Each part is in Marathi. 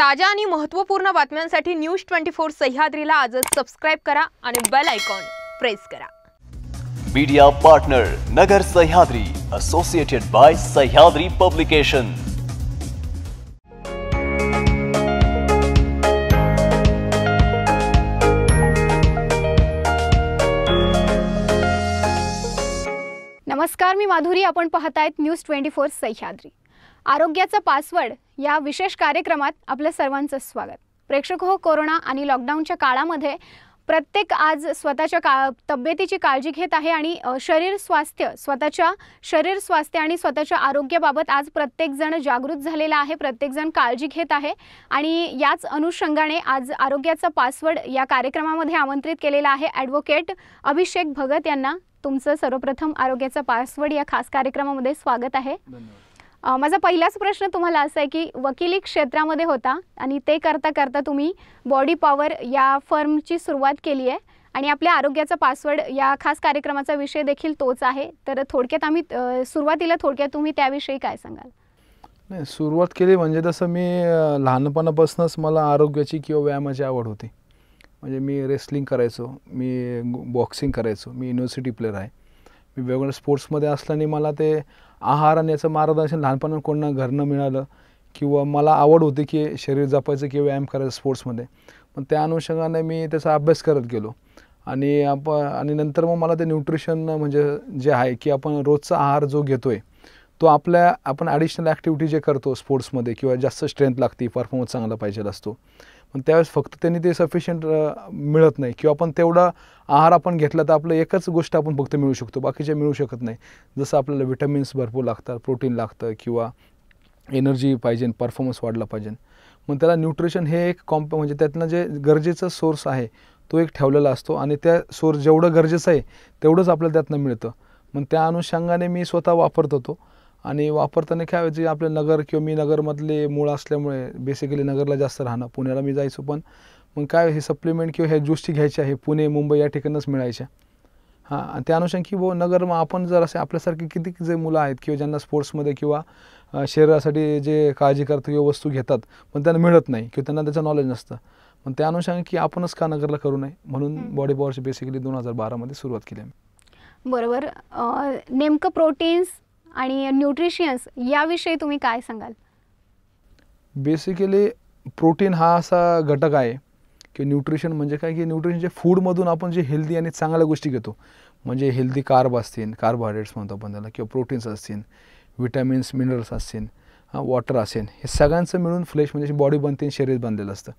ताज्या आणि महत्त्वपूर्ण बातम्यांसाठी न्यूज ट्वेंटी फोर सह्याद्रीला आजच सबस्क्राईब करा आणि बेल आयकॉन प्रेस करा media partner Nagar Sahyadri associated by Sahyadri publication नमस्कार मी माधुरी आपण पाहतायत न्यूज ट्वेंटी फोर सह्याद्री आरोग्याचा पासवर्ड या विशेष कार्यक्रमात आपल्या सर्वांचं स्वागत प्रेक्षक हो कोरोना आणि लॉकडाऊनच्या काळामध्ये प्रत्येक आज स्वतःच्या का तब्येतीची काळजी घेत आहे आणि शरीर स्वास्थ्य स्वतःच्या शरीर स्वास्थ्य आणि स्वतःच्या आरोग्याबाबत आज प्रत्येकजण जागृत झालेला आहे प्रत्येकजण काळजी घेत आहे आणि याच अनुषंगाने आज आरोग्याचा पासवर्ड या कार्यक्रमामध्ये आमंत्रित केलेला आहे ॲडव्होकेट अभिषेक भगत यांना तुमचं सर्वप्रथम आरोग्याचा पासवर्ड या खास कार्यक्रमामध्ये स्वागत आहे माझा पहिलाच प्रश्न तुम्हाला असा आहे की वकिली क्षेत्रामध्ये होता आणि ते करता करता तुम्ही बॉडी पॉवर या फर्मची सुरुवात केली आहे आणि आपल्या आरोग्याचा पासवर्ड या खास कार्यक्रमाचा विषय देखील तोच आहे तर थोडक्यात आम्ही सुरुवातीला थोडक्यात तुम्ही त्याविषयी काय सांगाल नाही सुरुवात केली म्हणजे तसं मी लहानपणापासूनच मला आरोग्याची किंवा व्यायामाची आवड होती म्हणजे मी रेसलिंग करायचो मी बॉक्सिंग करायचो मी युनिव्हर्सिटी प्लेअर आहे मी वेगवेगळ्या स्पोर्ट्समध्ये असल्याने मला ते आहार आणि याचं मार्गदर्शन लहानपणा कोणनं घरनं मिळालं किंवा मला आवड होती की शरीर जपायचं किंवा व्यायाम करायचं स्पोर्ट्समध्ये पण त्या अनुषंगाने मी त्याचा अभ्यास करत गेलो आणि आप आणि नंतर मग मला ते न्यूट्रिशन म्हणजे जे आहे की आपण रोजचा आहार जो घेतो आहे तो आपल्या आपण ॲडिशनल ॲक्टिव्हिटी जे करतो स्पोर्ट्समध्ये किंवा जास्त स्ट्रेंथ लागते परफॉर्मन्स चांगला पाहिजे असतो पण त्यावेळेस फक्त त्यांनी ते सफिशियंट मिळत नाही किंवा आपण तेवढा आहार आपण घेतला तर आपलं एकच गोष्ट आपण फक्त मिळू शकतो बाकीचे मिळू शकत नाही जसं आपल्याला विटॅमिन्स भरपूर लागतात प्रोटीन लागतं किंवा एनर्जी पाहिजे परफॉर्मन्स वाढला पाहिजे मग त्याला न्यूट्रिशन हे एक कॉम्प म्हणजे त्यातनं जे गरजेचं सोर्स आहे तो एक ठेवलेला असतो आणि त्या सोर्स जेवढं गरजेचं आहे तेवढंच आपल्याला त्यातनं मिळतं मग त्या अनुषंगाने मी स्वतः वापरत होतो आणि वापरताना खेळायचे आपले नगर किंवा मी नगरमधले मूळ असल्यामुळे बेसिकली नगरला जास्त राहणं पुण्याला मी जायचो पण मग काय हे सप्लिमेंट किंवा ह्या ज्यूसची घ्यायची आहे पुणे मुंबई या ठिकाणच मिळायच्या हां आणि त्या अनुषंगी व नगर मग आपण जर असे आपल्यासारखे किती जे मुलं आहेत किंवा ज्यांना स्पोर्ट्समध्ये किंवा शरीरासाठी जे काळजी करतात किंवा वस्तू घेतात पण त्यांना मिळत नाही किंवा त्यांना त्याचं नॉलेज नसतं पण त्या अनुषंगी की आपणच का नगरला करू नये म्हणून बॉडी पॉवरची बेसिकली दोन हजार बारामध्ये सुरुवात केली मी बरोबर नेमकं प्रोटीन्स आणि न्यूट्रिशियन्स याविषयी तुम्ही काय सांगाल बेसिकली प्रोटीन हा असा घटक आहे की न्यूट्रिशन म्हणजे काय की न्यूट्रिशनचे फूडमधून आपण जे हेल्दी आणि चांगल्या गोष्टी घेतो म्हणजे हेल्दी कार्ब असतील कार्बोहायड्रेट्स म्हणतो आपण त्याला किंवा प्रोटीन्स असतील विटॅमिन्स मिनरल्स असतील वॉटर असेल हे सगळ्यांचं मिळून फ्लेश म्हणजे बॉडी बनते आणि शरीर बनलेलं असतं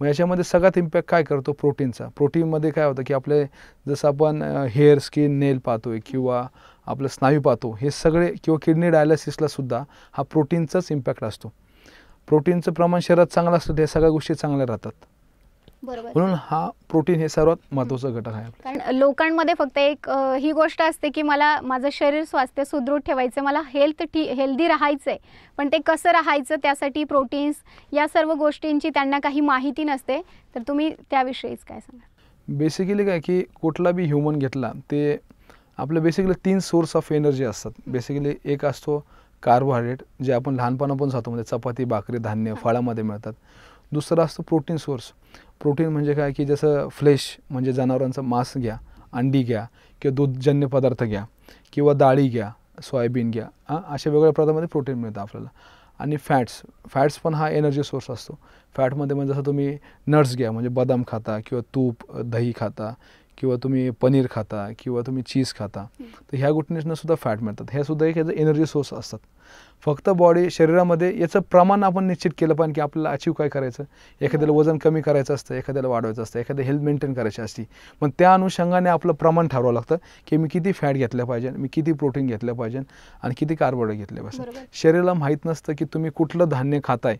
मग याच्यामध्ये सगळ्यात इम्पॅक्ट काय करतो प्रोटीनचा प्रोटीनमध्ये काय होतं की आपले जसं आपण हेअर स्किन नेल पाहतोय किंवा आपलं स्नायू पाहतो हे सगळे किंवा किडनी डायलिसिसला सुद्धा हा प्रोटीनचाच इम्पॅक्ट असतो प्रोटीनचं प्रमाण शरीरात चांगलं असतं त्या सगळ्या गोष्टी चांगल्या राहतात म्हणून हा प्रोटीन हे सर्वात महत्वाचा घटक आहे कारण लोकांमध्ये फक्त एक ही गोष्ट असते की मला माझं शरीर स्वास्थ्य सुदृढ ठेवायचं मला हेल्थ ठी हेल्दी राहायचंय पण ते कसं राहायचं त्यासाठी प्रोटीन्स या सर्व गोष्टींची त्यांना काही माहिती नसते तर तुम्ही त्याविषयीच काय सांगा बेसिकली काय की कुठला बी ह्युमन घेतला ते आपलं बेसिकली तीन सोर्स ऑफ एनर्जी असतात बेसिकली एक असतो कार्बोहायड्रेट जे आपण लहानपणापासून जातो म्हणजे चपाती भाकरी धान्य फळामध्ये मिळतात दुसरा असतो प्रोटीन सोर्स प्रोटीन म्हणजे काय की जसं फ्लेश म्हणजे जनावरांचं मांस घ्या अंडी घ्या किंवा दूधजन्य पदार्थ घ्या किंवा डाळी घ्या सोयाबीन घ्या अशा वेगवेगळ्या पदार्थामध्ये प्रोटीन मिळतं आपल्याला आणि फॅट्स फॅट्स पण हा एनर्जी सोर्स असतो फॅटमध्ये म्हणजे जसं तुम्ही नट्स घ्या म्हणजे बदाम खाता किंवा तूप दही खाता किंवा तुम्ही पनीर खाता किंवा तुम्ही चीज खाता तर ह्या गोष्टींना सुद्धा फॅट मिळतात हे सुद्धा एक ह्याचं एनर्जी सोर्स असतात फक्त बॉडी शरीरामध्ये याचं प्रमाण आपण निश्चित केलं पाहिजे की आपल्याला अचीव काय करायचं एखाद्याला वजन कमी करायचं असतं एखाद्याला वाढवायचं असतं एखाद्या हेल्थ मेंटेन करायची असते पण त्या अनुषंगाने आपलं प्रमाण ठरवावं लागतं की मी किती फॅट घेतलं पाहिजे मी किती प्रोटीन घेतलं पाहिजे आणि किती कार्बोहायड्रेट घेतले पाहिजे शरीराला माहीत नसतं की तुम्ही कुठलं धान्य खाताय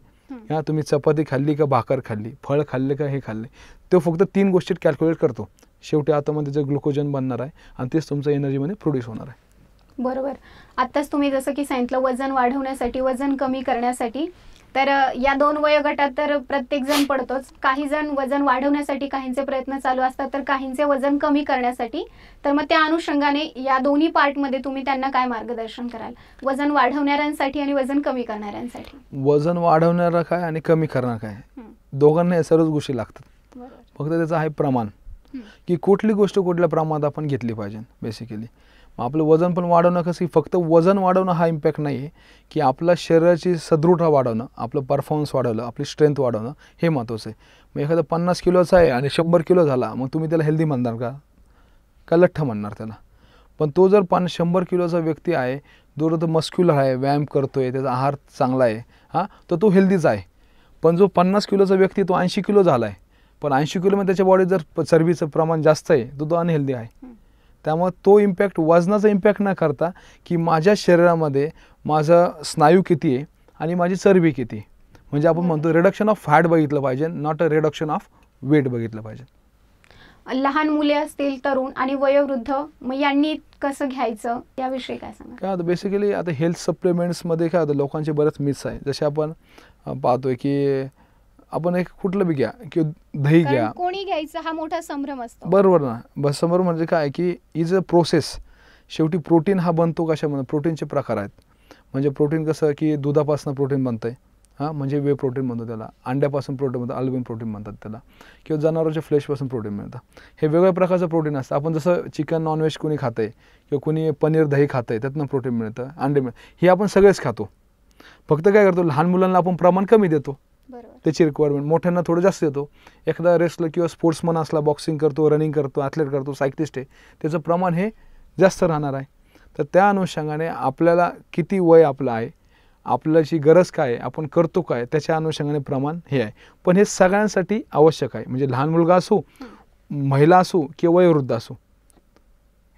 हा तुम्ही चपाती खाल्ली का भाकर खाल्ली फळ खाल्ले का हे खाल्ले तो फक्त तीन गोष्टीत कॅल्क्युलेट करतो शेवटी आतामध्ये जे ग्लुकोजन बनणार आहे आणि तेच तुमचं एनर्जीमध्ये प्रोड्यूस होणार आहे बरोबर आत्ताच तुम्ही जसं की सांगितलं वजन वाढवण्यासाठी वजन कमी करण्यासाठी तर या दोन वयोगटात तर प्रत्येक जण पडतोच काही जण वजन वाढवण्यासाठी काहींचे प्रयत्न चालू असतात तर काहींचे वजन कमी करण्यासाठी तर मग त्या अनुषंगाने या दोन्ही पार्टमध्ये तुम्ही त्यांना काय मार्गदर्शन कराल वजन वाढवणाऱ्यांसाठी आणि वजन कमी करणाऱ्यांसाठी वजन वाढवणार काय आणि कमी करणार काय दोघांना सर्वच गोष्टी लागतात फक्त त्याचं आहे प्रमाण की कुठली गोष्ट कुठल्या प्रमाणात आपण घेतली पाहिजे बेसिकली मग आपलं वजन पण वाढवणं कसं फक्त वजन वाढवणं हा इम्पॅक्ट नाही आहे की आपल्या शरीराची सदृढता वाढवणं आपलं परफॉर्मन्स वाढवलं आपली स्ट्रेंथ वाढवणं हे महत्त्वाचं आहे मग एखादा पन्नास किलोचा आहे आणि शंभर किलो झाला मग तुम्ही त्याला हेल्दी म्हणणार का का लठ्ठ म्हणणार त्याला पण तो जर पान शंभर किलोचा व्यक्ती आहे जो तो मस्क्युलर आहे व्यायाम करतो त्याचा आहार चांगला आहे हां तर तो हेल्दीचा आहे पण जो पन्नास किलोचा व्यक्ती तो ऐंशी किलो झाला आहे पण ऐंशी किलोमध्ये त्याच्या बॉडीत जर चरबीचं प्रमाण जास्त आहे तर तो अनहेल्दी आहे त्यामुळे तो इम्पॅक्ट वजनाचा इम्पॅक्ट न करता की माझ्या शरीरामध्ये माझा स्नायू किती आहे आणि माझी चरबी किती म्हणजे आपण म्हणतो रिडक्शन ऑफ फॅट बघितलं पाहिजे not a reduction of weight बघितलं पाहिजे लहान मुले असतील तरुण आणि वयोवृद्ध मग यांनी कसं घ्यायचं याविषयी काय सांगा काय बेसिकली आता हेल्थ सप्लिमेंट्समध्ये काय होतं लोकांचे बरेच मिस आहे जसे आपण पाहतोय की आपण एक कुठलं बी घ्या किंवा दही घ्या कोणी घ्यायचा हा मोठा संभ्रम असतो बरोबर ना बस संभ्रम म्हणजे काय की इज अ प्रोसेस शेवटी प्रोटीन हा बनतो कशामध्ये प्रोटीनचे प्रकार आहेत म्हणजे प्रोटीन कसं की दुधापासून प्रोटीन आहे हां म्हणजे वे प्रोटीन बनतो त्याला अंड्यापासून प्रोटीन म्हणतात अल्बिन प्रोटीन म्हणतात त्याला किंवा जनावरांच्या फ्लेशपासून प्रोटीन मिळतं हे वेगळ्या प्रकारचं प्रोटीन असतं आपण जसं चिकन नॉनव्हेज कोणी खातं आहे किंवा कोणी पनीर दही खातं आहे त्यातनं प्रोटीन मिळतं अंडे मिळतं हे आपण सगळेच खातो फक्त काय करतो लहान मुलांना आपण प्रमाण कमी देतो त्याची रिक्वायरमेंट मोठ्यांना थोडं जास्त येतो एखादा रेसलर किंवा स्पोर्ट्समन असला बॉक्सिंग करतो रनिंग करतो ॲथलेट करतो सायक्लिस्ट आहे त्याचं प्रमाण हे जास्त राहणार आहे तर त्या अनुषंगाने आपल्याला किती वय आपलं आहे आपल्याची गरज काय आपण करतो काय त्याच्या अनुषंगाने प्रमाण हे आहे पण हे सगळ्यांसाठी आवश्यक आहे म्हणजे लहान मुलगा असो महिला असो किंवा वयोवृद्ध असो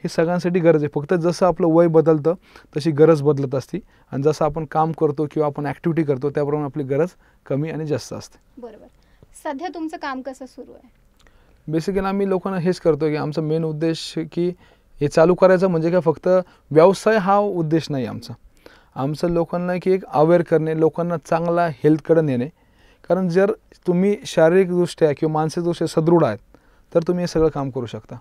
हे सगळ्यांसाठी गरज आहे फक्त जसं आपलं वय बदलतं तशी गरज बदलत असते आणि जसं आपण काम करतो किंवा आपण ॲक्टिव्हिटी करतो त्याप्रमाणे आपली गरज कमी आणि जास्त असते बरोबर सध्या तुमचं काम कसं सुरू आहे बेसिकली आम्ही लोकांना हेच करतो की आमचा मेन उद्देश की हे चालू करायचं म्हणजे काय फक्त व्यवसाय हा उद्देश नाही आमचा आमचं लोकांना की एक अवेअर करणे लोकांना चांगला हेल्थकडे नेणे कारण जर तुम्ही शारीरिकदृष्ट्या किंवा मानसिकदृष्ट्या सदृढ आहात तर तुम्ही हे सगळं काम करू शकता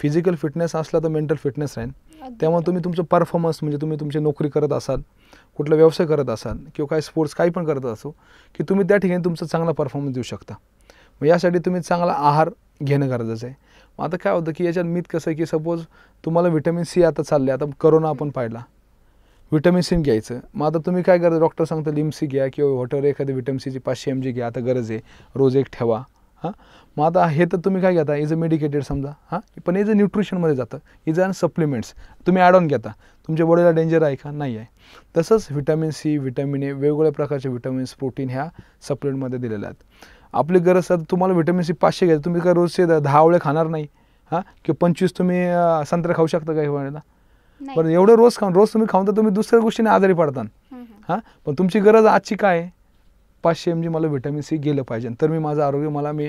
फिजिकल फिटनेस असला तर मेंटल फिटनेस राहील त्यामुळे तुम्ही तुमचं परफॉर्मन्स म्हणजे तुम्ही तुमची नोकरी करत असाल कुठला व्यवसाय करत असाल किंवा काही स्पोर्ट्स काही पण करत असो की तुम्ही त्या ठिकाणी तुमचा चांगला परफॉर्मन्स देऊ शकता मग यासाठी तुम्ही चांगला आहार घेणं गरजेचं आहे मग आता काय होतं की याच्यात मीत कसं आहे की सपोज तुम्हाला व्हिटॅमिन सी आता चालले आता करोना आपण पाहिला व्हिटॅमिन सी घ्यायचं मग आता तुम्ही काय करता डॉक्टर सांगता लिम्सी घ्या किंवा वॉटर एखादी व्हिटॅमिन सीची पाचशे एम जी घ्या आता गरज आहे रोज एक ठेवा हां मग आता हे तर तुम्ही काय घेता इज अ मेडिकेटेड समजा हां पण इज अ न्यूट्रिशनमध्ये जातं इज अन सप्लिमेंट्स तुम्ही ॲड ऑन घेता तुमच्या बॉडीला डेंजर आहे का नाही आहे तसंच व्हिटॅमिन सी व्हिटॅमिन ए वेगवेगळ्या प्रकारचे व्हिटॅमिन्स प्रोटीन ह्या सप्लिमेंटमध्ये दिलेल्या आहेत आपली गरज सर तुम्हाला व्हिटॅमिन सी पाचशे घ्यायचं तुम्ही काय रोजचे दहा वेळे खाणार नाही हां किंवा पंचवीस तुम्ही संत्र खाऊ शकता काही वेळेला पण एवढं रोज खाऊन रोज तुम्ही खाऊन तर तुम्ही दुसऱ्या गोष्टीने आजारी पडता हां पण तुमची गरज आजची काय आहे पाचशे एम जी मला व्हिटॅमिन सी गेलं पाहिजे तर मी माझं आरोग्य मला मी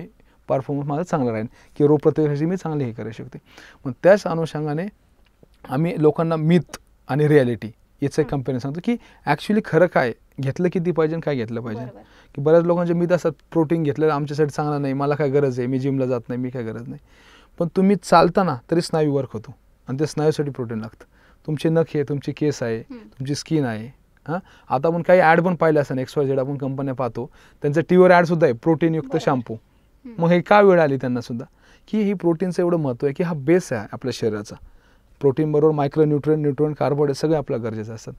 परफॉर्मन्स माझा चांगला राहील की रोगप्रतिकारशी मी चांगले हे करू शकते मग त्याच अनुषंगाने आम्ही लोकांना मिथ आणि रिॲलिटी याचं एक सांगतो की ॲक्च्युली खरं काय घेतलं किती पाहिजे आणि काय घेतलं पाहिजे की बऱ्याच लोकांचे मिथ असतात प्रोटीन घेतलेलं आमच्यासाठी चांगला नाही मला काय गरज आहे मी जिमला जात नाही मी काय गरज नाही पण तुम्ही चालताना तरी स्नायू वर्क होतो आणि त्या स्नायूसाठी प्रोटीन लागतं तुमचे नख आहे तुमचे केस आहे तुमची स्किन आहे हां आता आपण काही ॲड पण पाहिले असेल एक्स वाय आपण कंपन्या पाहतो त्यांचं टीवर ॲड ॲडसुद्धा आहे प्रोटीनयुक्त शॅम्पू मग हे का वेळ आली त्यांना सुद्धा की ही प्रोटीनचं एवढं महत्त्व आहे की हा बेस आहे आपल्या शरीराचा प्रोटीनबरोबर मायक्रो न्यूट्रियन न्यूट्रियन कार्बोड सगळे आपल्या गरजेचं असतात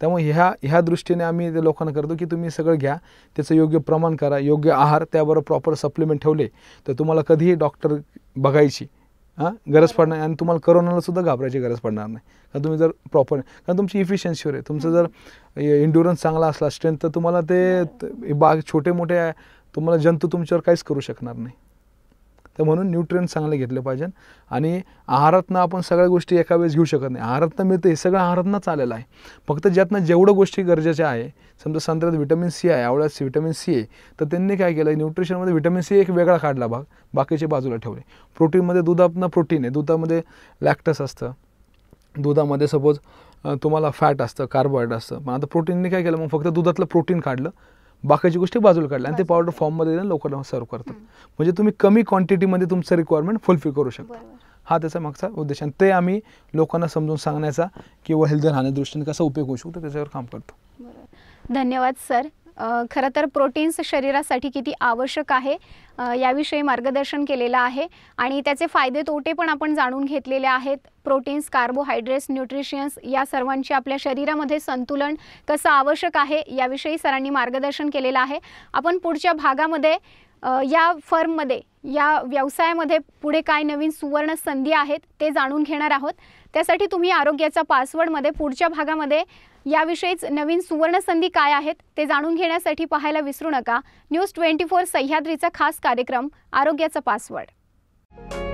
त्यामुळे ह्या ह्या दृष्टीने आम्ही ते लोकांना करतो की तुम्ही सगळं घ्या त्याचं योग्य प्रमाण करा योग्य आहार त्याबरोबर प्रॉपर सप्लिमेंट ठेवले तर तुम्हाला कधीही डॉक्टर बघायची हां गरज पडणार आणि तुम्हाला करोनाला सुद्धा घाबरायची गरज पडणार नाही कारण तुम्ही जर प्रॉपर कारण तुमची इफिशियन्सीवर आहे तुमचं जर इंड्युरन्स चांगला असला स्ट्रेंथ तर तुम्हाला ते बाग छोटे मोठे तुम्हाला जंतू तुमच्यावर काहीच करू शकणार नाही तर म्हणून न्यूट्रियन चांगले घेतले पाहिजे आणि आहारातनं आपण सगळ्या गोष्टी एका वेळेस घेऊ शकत नाही आहारातनं मिळतं हे सगळं आहारातनंच आलेलं आहे फक्त ज्यातनं जेवढं गोष्टी गरजेच्या आहे समजा संत्र्यात व्हिटॅमिन सी आहे आवळ्यात व्हिटॅमिन सी आहे तर त्यांनी काय केलं न्यूट्रिशनमध्ये व्हिटॅमिन सी एक वेगळा काढला भाग बाकीचे बाजूला ठेवले प्रोटीनमध्ये दुधातनं प्रोटीन आहे दुधामध्ये लॅक्टस असतं दुधामध्ये सपोज तुम्हाला फॅट असतं कार्बोहायड्रेट असतं मग आता प्रोटीनने काय केलं मग फक्त दुधातलं प्रोटीन काढलं बाकीच्या गोष्टी बाजूला काढल्या आणि ते पावडर फॉर्ममध्ये लोकांना सर्व करतात म्हणजे तुम्ही कमी क्वांटिटीमध्ये तुमचं रिक्वायरमेंट फुलफिल करू शकता हा त्याचा मागचा उद्देश आणि ते आम्ही लोकांना समजून सांगण्याचा किंवा हेल्दी राहण्या दृष्टीने कसा उपयोग होऊ शकतो त्याच्यावर काम करतो धन्यवाद सर खरं तर प्रोटीन्स शरीरासाठी किती आवश्यक आहे याविषयी मार्गदर्शन केलेलं आहे आणि त्याचे फायदे तोटे पण आपण जाणून घेतलेले आहेत प्रोटीन्स कार्बोहायड्रेट्स न्यूट्रिशियन्स या सर्वांची आपल्या शरीरामध्ये संतुलन कसं आवश्यक आहे याविषयी सरांनी मार्गदर्शन केलेलं आहे आपण पुढच्या भागामध्ये या फर्ममध्ये या व्यवसायामध्ये पुढे काय नवीन सुवर्ण संधी आहेत ते जाणून घेणार आहोत त्यासाठी तुम्ही आरोग्याचा पासवर्डमध्ये पुढच्या भागामध्ये याविषयीच नवीन सुवर्णसंधी काय आहेत ते जाणून घेण्यासाठी पाहायला विसरू नका न्यूज ट्वेंटी फोर सह्याद्रीचा खास कार्यक्रम आरोग्याचा पासवर्ड